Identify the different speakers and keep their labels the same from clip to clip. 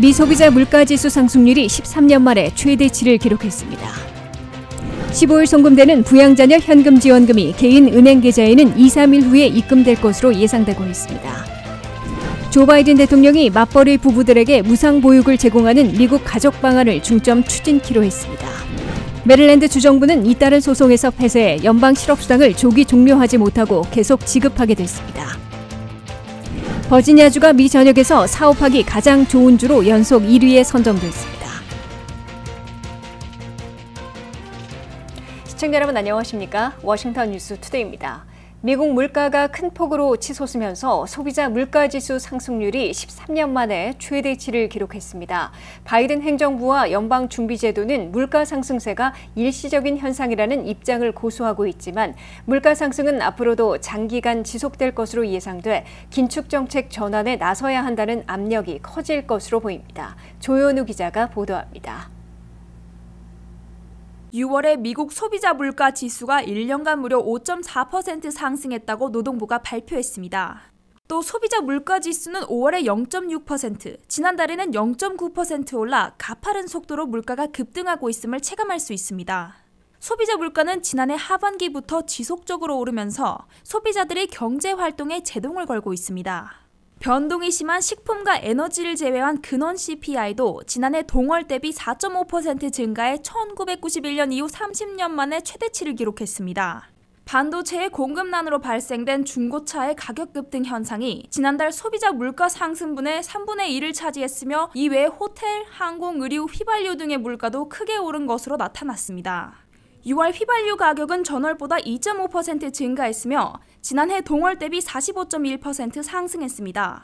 Speaker 1: 미소비자 물가지수 상승률이 13년 만에 최대치를 기록했습니다. 15일 송금되는 부양자녀 현금 지원금이 개인 은행 계좌에는 2, 3일 후에 입금될 것으로 예상되고 있습니다. 조 바이든 대통령이 맞벌이 부부들에게 무상 보육을 제공하는 미국 가족 방안을 중점 추진키로 했습니다. 메릴랜드 주정부는 이따른 소송에서 패소해 연방 실업수당을 조기 종료하지 못하고 계속 지급하게 됐습니다. 버지니아주가 미 전역에서 사업하기 가장 좋은 주로 연속 1위에 선정됐습니다. 시청자 여러분 안녕하십니까? 워싱턴 뉴스 투데이입니다. 미국 물가가 큰 폭으로 치솟으면서 소비자 물가지수 상승률이 13년 만에 최대치를 기록했습니다. 바이든 행정부와 연방준비제도는 물가 상승세가 일시적인 현상이라는 입장을 고수하고 있지만 물가 상승은 앞으로도 장기간 지속될 것으로 예상돼 긴축정책 전환에 나서야 한다는 압력이 커질 것으로 보입니다. 조현우 기자가 보도합니다.
Speaker 2: 6월에 미국 소비자 물가 지수가 1년간 무려 5.4% 상승했다고 노동부가 발표했습니다. 또 소비자 물가 지수는 5월에 0.6%, 지난달에는 0.9% 올라 가파른 속도로 물가가 급등하고 있음을 체감할 수 있습니다. 소비자 물가는 지난해 하반기부터 지속적으로 오르면서 소비자들의 경제 활동에 제동을 걸고 있습니다. 변동이 심한 식품과 에너지를 제외한 근원 CPI도 지난해 동월 대비 4.5% 증가해 1991년 이후 30년 만에 최대치를 기록했습니다. 반도체의 공급난으로 발생된 중고차의 가격 급등 현상이 지난달 소비자 물가 상승분의 3분의 1을 차지했으며 이외에 호텔, 항공, 의류, 휘발유 등의 물가도 크게 오른 것으로 나타났습니다. 6월 휘발유 가격은 전월보다 2.5% 증가했으며 지난해 동월 대비 45.1% 상승했습니다.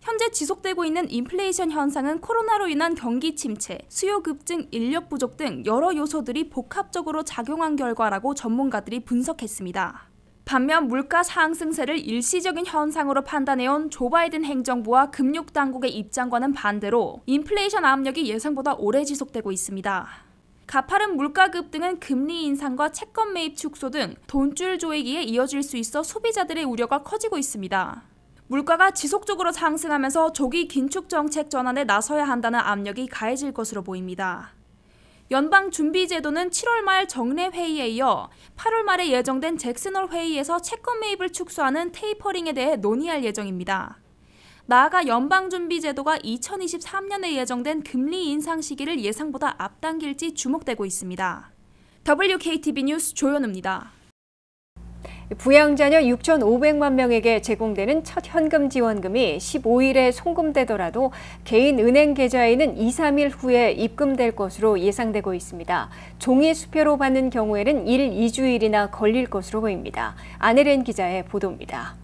Speaker 2: 현재 지속되고 있는 인플레이션 현상은 코로나로 인한 경기 침체, 수요 급증, 인력 부족 등 여러 요소들이 복합적으로 작용한 결과라고 전문가들이 분석했습니다. 반면 물가 상승세를 일시적인 현상으로 판단해온 조 바이든 행정부와 금융당국의 입장과는 반대로 인플레이션 압력이 예상보다 오래 지속되고 있습니다. 가파른 물가 급등은 금리 인상과 채권 매입 축소 등 돈줄 조이기에 이어질 수 있어 소비자들의 우려가 커지고 있습니다. 물가가 지속적으로 상승하면서 조기 긴축 정책 전환에 나서야 한다는 압력이 가해질 것으로 보입니다. 연방준비제도는 7월 말 정례 회의에 이어 8월 말에 예정된 잭슨홀 회의에서 채권 매입을 축소하는 테이퍼링에 대해 논의할 예정입니다. 나아가 연방준비제도가 2023년에 예정된 금리 인상 시기를 예상보다 앞당길지 주목되고 있습니다. WKTV 뉴스 조현우입니다.
Speaker 1: 부양자녀 6,500만 명에게 제공되는 첫 현금 지원금이 15일에 송금되더라도 개인 은행 계좌에는 2, 3일 후에 입금될 것으로 예상되고 있습니다. 종이 수표로 받는 경우에는 1, 2주일이나 걸릴 것으로 보입니다. 아네렌 기자의 보도입니다.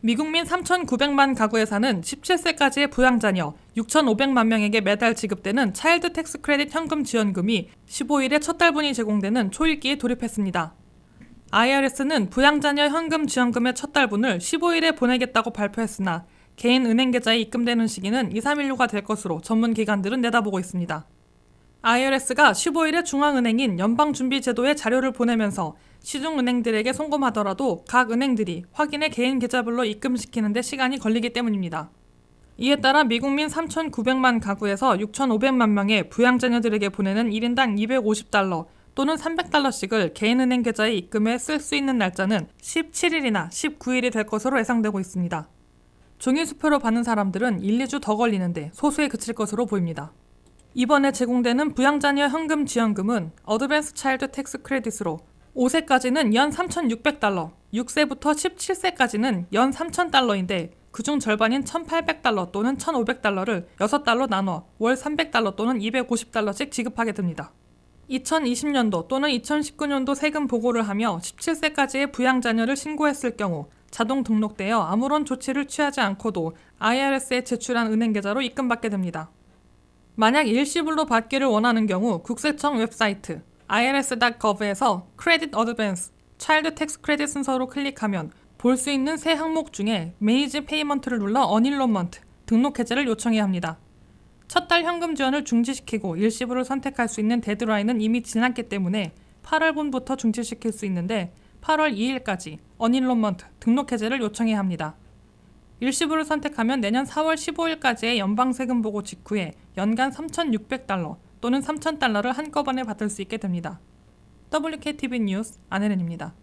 Speaker 3: 미국민 3,900만 가구에 사는 17세까지의 부양자녀 6,500만 명에게 매달 지급되는 차일드 텍스 크레딧 현금 지원금이 15일에 첫 달분이 제공되는 초읽기에 돌입했습니다. IRS는 부양자녀 현금 지원금의 첫 달분을 15일에 보내겠다고 발표했으나 개인 은행 계좌에 입금되는 시기는 2, 3일로가 될 것으로 전문 기관들은 내다보고 있습니다. IRS가 15일에 중앙은행인 연방준비제도의 자료를 보내면서 시중은행들에게 송금하더라도 각 은행들이 확인해 개인 계좌별로 입금시키는데 시간이 걸리기 때문입니다. 이에 따라 미국민 3,900만 가구에서 6,500만 명의 부양자녀들에게 보내는 1인당 250달러 또는 300달러씩을 개인은행 계좌에 입금해 쓸 수 있는 날짜는 17일이나 19일이 될 것으로 예상되고 있습니다. 종이수표로 받는 사람들은 1, 2주 더 걸리는데 소수에 그칠 것으로 보입니다. 이번에 제공되는 부양자녀 현금 지원금은 어드밴스 차일드 텍스 크레딧으로 5세까지는 연 3,600달러, 6세부터 17세까지는 연 3,000달러인데 그 중 절반인 1,800달러 또는 1,500달러를 6달러 나눠 월 300달러 또는 250달러씩 지급하게 됩니다. 2020년도 또는 2019년도 세금 보고를 하며 17세까지의 부양자녀를 신고했을 경우 자동 등록되어 아무런 조치를 취하지 않고도 IRS에 제출한 은행계좌로 입금받게 됩니다. 만약 일시불로 받기를 원하는 경우 국세청 웹사이트 irs.gov에서 Advance, Child Tax Credit 순서로 클릭하면 볼 수 있는 세 항목 중에 매니지 페이먼트를 눌러 어닐론먼트, 등록 해제를 요청해야 합니다. 첫 달 현금 지원을 중지시키고 일시불을 선택할 수 있는 데드라인은 이미 지났기 때문에 8월분부터 중지시킬 수 있는데 8월 2일까지 어닐론먼트 등록 해제를 요청해야 합니다. 일시불을 선택하면 내년 4월 15일까지의 연방세금 보고 직후에 연간 3,600달러, 또는 3,000달러를 한꺼번에 받을 수 있게 됩니다. WKTV 뉴스 안혜련입니다.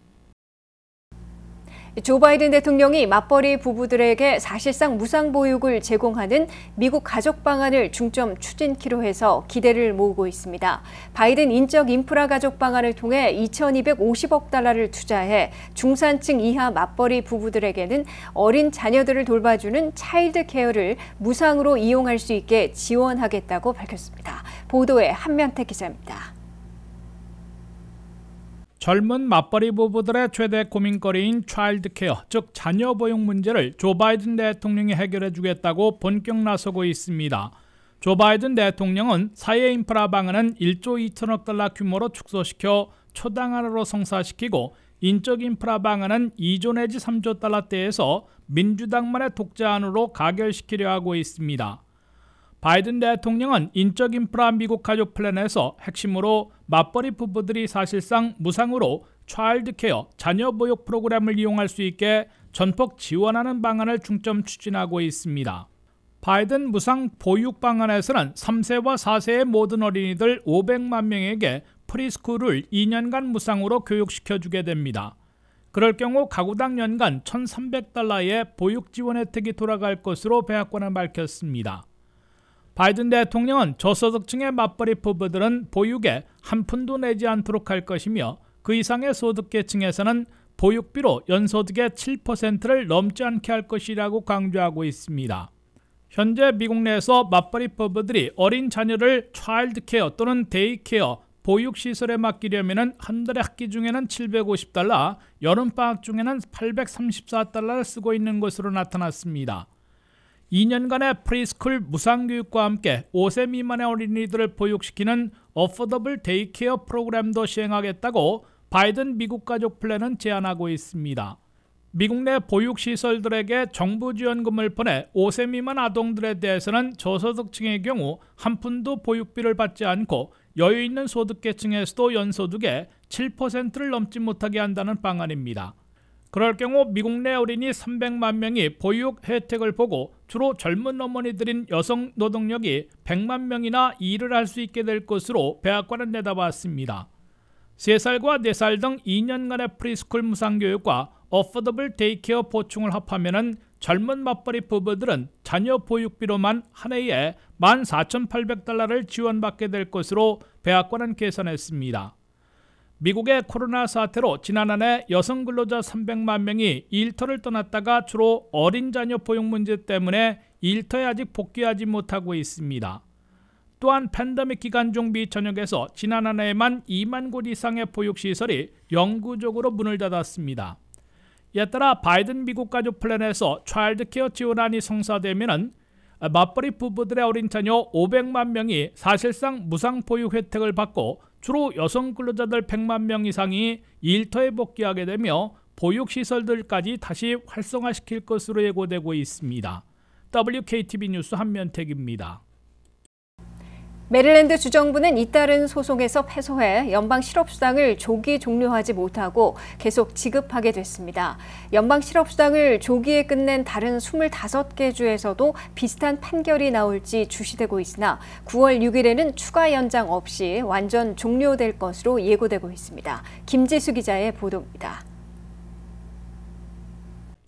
Speaker 1: 조 바이든 대통령이 맞벌이 부부들에게 사실상 무상 보육을 제공하는 미국 가족 방안을 중점 추진키로 해서 기대를 모으고 있습니다. 바이든 인적 인프라 가족 방안을 통해 2,250억 달러를 투자해 중산층 이하 맞벌이 부부들에게는 어린 자녀들을 돌봐주는 차일드 케어를 무상으로 이용할 수 있게 지원하겠다고 밝혔습니다. 보도에 한면태 기자입니다.
Speaker 4: 젊은 맞벌이 부부들의 최대 고민거리인 차일드케어, 즉 자녀 보육 문제를 조 바이든 대통령이 해결해 주겠다고 본격 나서고 있습니다. 조 바이든 대통령은 사회 인프라 방안은 1조 2천억 달러 규모로 축소시켜 초당 하나로 성사시키고 인적 인프라 방안은 2조 내지 3조 달러대에서 민주당만의 독재안으로 가결시키려 하고 있습니다. 바이든 대통령은 인적 인프라 미국 가족 플랜에서 핵심으로 맞벌이 부부들이 사실상 무상으로 차일드케어 자녀 보육 프로그램을 이용할 수 있게 전폭 지원하는 방안을 중점 추진하고 있습니다. 바이든 무상 보육 방안에서는 3세와 4세의 모든 어린이들 500만 명에게 프리스쿨을 2년간 무상으로 교육시켜 주게 됩니다. 그럴 경우 가구당 연간 1,300달러의 보육 지원 혜택이 돌아갈 것으로 백악관은 밝혔습니다. 바이든 대통령은 저소득층의 맞벌이 부부들은 보육에 한 푼도 내지 않도록 할 것이며 그 이상의 소득계층에서는 보육비로 연소득의 7%를 넘지 않게 할 것이라고 강조하고 있습니다. 현재 미국 내에서 맞벌이 부부들이 어린 자녀를 차일드케어 또는 데이케어 보육시설에 맡기려면 한 달의 학기 중에는 750달러, 여름방학 중에는 834달러를 쓰고 있는 것으로 나타났습니다. 2년간의 프리스쿨 무상교육과 함께 5세 미만의 어린이들을 보육시키는 어포더블 데이케어 프로그램도 시행하겠다고 바이든 미국 가족 플랜은 제안하고 있습니다. 미국 내 보육시설들에게 정부 지원금을 보내 5세 미만 아동들에 대해서는 저소득층의 경우 한 푼도 보육비를 받지 않고 여유 있는 소득계층에서도 연소득의 7%를 넘지 못하게 한다는 방안입니다. 그럴 경우 미국 내 어린이 300만 명이 보육 혜택을 보고 주로 젊은 어머니들인 여성 노동력이 100만 명이나 일을 할 수 있게 될 것으로 배악관은 내다봤습니다. 3살과 4살 등 2년간의 프리스쿨 무상교육과 어퍼더블 데이케어 보충을 합하면 젊은 맞벌이 부부들은 자녀 보육비로만 한 해에 14,800달러를 지원받게 될 것으로 배악관은 계산했습니다. 미국의 코로나 사태로 지난한 해 여성 근로자 300만 명이 일터를 떠났다가 주로 어린 자녀 포용 문제 때문에 일터에 아직 복귀하지 못하고 있습니다. 또한 팬데믹 기간 중 미전역에서 지난 한 해에만 2만 곳 이상의 보육시설이 영구적으로 문을 닫았습니다. 이에 따라 바이든 미국 가족 플랜에서 차일드케어 지원안이 성사되면 맞벌이 부부들의 어린 자녀 500만 명이 사실상 무상 보육 혜택을 받고 주로 여성 근로자들 100만 명 이상이 일터에 복귀하게 되며 보육시설들까지 다시 활성화시킬 것으로 예고되고 있습니다. WKTV 뉴스 한면택입니다.
Speaker 1: 메릴랜드 주정부는 잇따른 소송에서 패소해 연방 실업수당을 조기 종료하지 못하고 계속 지급하게 됐습니다. 연방 실업수당을 조기에 끝낸 다른 25개 주에서도 비슷한 판결이 나올지 주시되고 있으나 9월 6일에는 추가 연장 없이 완전 종료될 것으로 예고되고 있습니다. 김지수 기자의 보도입니다.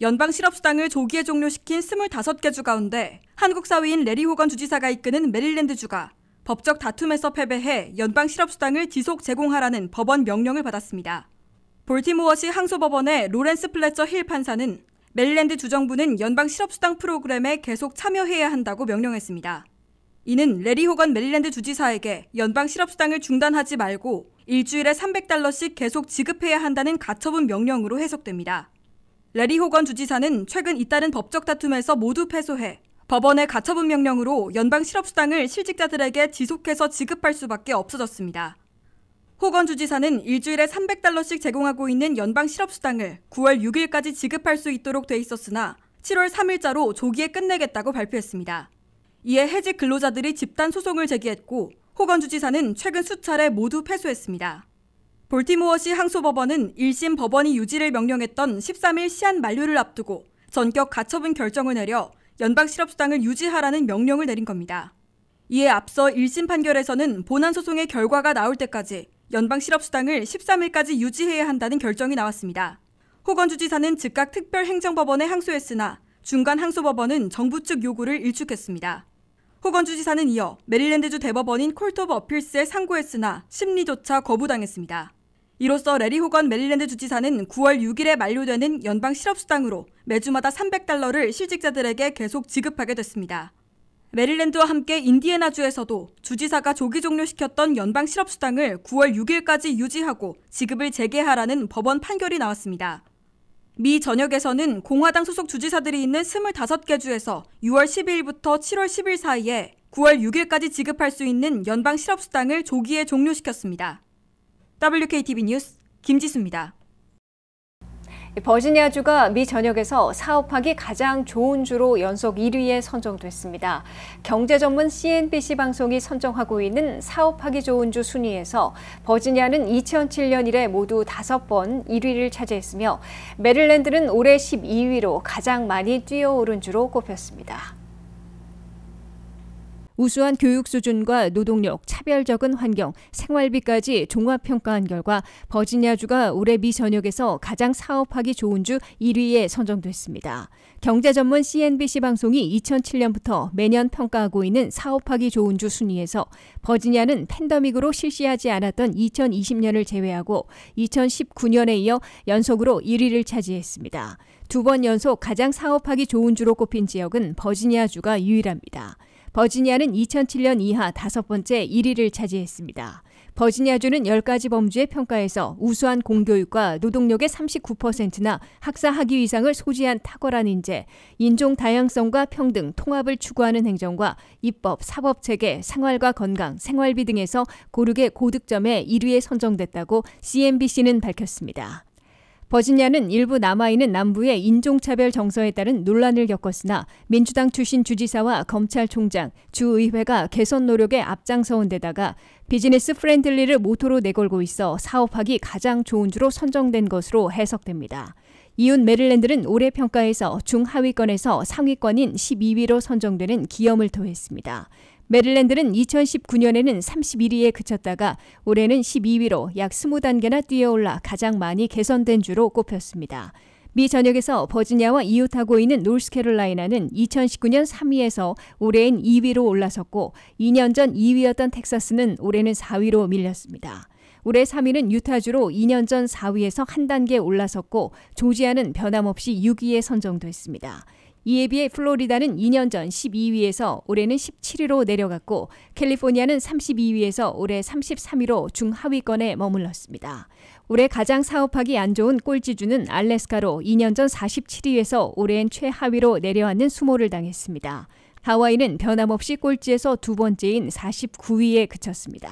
Speaker 5: 연방 실업수당을 조기에 종료시킨 25개 주 가운데 한국 사위인 레리 호건 주지사가 이끄는 메릴랜드 주가 법적 다툼에서 패배해 연방 실업수당을 지속 제공하라는 법원 명령을 받았습니다. 볼티모어시 항소법원의 로렌스 플래처 힐 판사는 멜랜드 주정부는 연방 실업수당 프로그램에 계속 참여해야 한다고 명령했습니다. 이는 레리 호건 멜랜드 주지사에게 연방 실업수당을 중단하지 말고 일주일에 300달러씩 계속 지급해야 한다는 가처분 명령으로 해석됩니다. 레리 호건 주지사는 최근 잇따른 법적 다툼에서 모두 패소해 법원의 가처분 명령으로 연방 실업수당을 실직자들에게 지속해서 지급할 수밖에 없어졌습니다. 호건 주지사는 일주일에 300달러씩 제공하고 있는 연방 실업수당을 9월 6일까지 지급할 수 있도록 돼 있었으나 7월 3일자로 조기에 끝내겠다고 발표했습니다. 이에 해직 근로자들이 집단 소송을 제기했고 호건 주지사는 최근 수차례 모두 패소했습니다. 볼티모어시 항소법원은 1심 법원이 유지를 명령했던 13일 시한 만료를 앞두고 전격 가처분 결정을 내려 연방 실업수당을 유지하라는 명령을 내린 겁니다. 이에 앞서 1심 판결에서는 본안 소송의 결과가 나올 때까지 연방 실업수당을 13일까지 유지해야 한다는 결정이 나왔습니다. 호건 주지사는 즉각 특별행정법원에 항소했으나 중간 항소법원은 정부 측 요구를 일축했습니다. 호건 주지사는 이어 메릴랜드주 대법원인 콜토브 어필스에 상고했으나 심리조차 거부당했습니다. 이로써 레리 호건 메릴랜드 주지사는 9월 6일에 만료되는 연방 실업수당으로 매주마다 300달러를 실직자들에게 계속 지급하게 됐습니다. 메릴랜드와 함께 인디애나주에서도 주지사가 조기 종료시켰던 연방 실업수당을 9월 6일까지 유지하고 지급을 재개하라는 법원 판결이 나왔습니다. 미 전역에서는 공화당 소속 주지사들이 있는 25개 주에서 6월 12일부터 7월 10일 사이에 9월 6일까지 지급할 수 있는 연방 실업수당을 조기에 종료시켰습니다. WKTV 뉴스 김지수입니다.
Speaker 1: 버지니아주가 미 전역에서 사업하기 가장 좋은 주로 연속 1위에 선정됐습니다. 경제 전문 CNBC 방송이 선정하고 있는 사업하기 좋은 주 순위에서 버지니아는 2007년 이래 모두 5번 1위를 차지했으며 메릴랜드는 올해 12위로 가장 많이 뛰어오른 주로 꼽혔습니다. 우수한 교육 수준과 노동력, 차별적인 환경, 생활비까지 종합평가한 결과 버지니아주가 올해 미 전역에서 가장 사업하기 좋은 주 1위에 선정됐습니다. 경제 전문 CNBC 방송이 2007년부터 매년 평가하고 있는 사업하기 좋은 주 순위에서 버지니아는 팬더믹으로 실시하지 않았던 2020년을 제외하고 2019년에 이어 연속으로 1위를 차지했습니다. 두 번 연속 가장 사업하기 좋은 주로 꼽힌 지역은 버지니아주가 유일합니다. 버지니아는 2007년 이하 다섯 번째 1위를 차지했습니다. 버지니아주는 10가지 범주의 평가에서 우수한 공교육과 노동력의 39%나 학사 학위 이상을 소지한 탁월한 인재, 인종 다양성과 평등, 통합을 추구하는 행정과 입법, 사법 체계, 생활과 건강, 생활비 등에서 고르게 고득점에 1위에 선정됐다고 CNBC는 밝혔습니다. 버지니아는 일부 남아있는 남부의 인종차별 정서에 따른 논란을 겪었으나 민주당 출신 주지사와 검찰총장, 주의회가 개선 노력에 앞장서온 데다가 비즈니스 프렌들리를 모토로 내걸고 있어 사업하기 가장 좋은 주로 선정된 것으로 해석됩니다. 이웃 메릴랜드는 올해 평가에서 중하위권에서 상위권인 12위로 선정되는 기염을 토했습니다. 메릴랜드는 2019년에는 31위에 그쳤다가 올해는 12위로 약 20단계나 뛰어올라 가장 많이 개선된 주로 꼽혔습니다. 미 전역에서 버지니아와 이웃하고 있는 노스캐롤라이나는 2019년 3위에서 올해엔 2위로 올라섰고 2년 전 2위였던 텍사스는 올해는 4위로 밀렸습니다. 올해 3위는 유타주로 2년 전 4위에서 한 단계 올라섰고 조지아는 변함없이 6위에 선정됐습니다. 이에 비해 플로리다는 2년 전 12위에서 올해는 17위로 내려갔고 캘리포니아는 32위에서 올해 33위로 중하위권에 머물렀습니다. 올해 가장 사업하기 안 좋은 꼴찌주는 알래스카로 2년 전 47위에서 올해엔 최하위로 내려앉는 수모를 당했습니다. 하와이는 변함없이 꼴찌에서 두 번째인 49위에 그쳤습니다.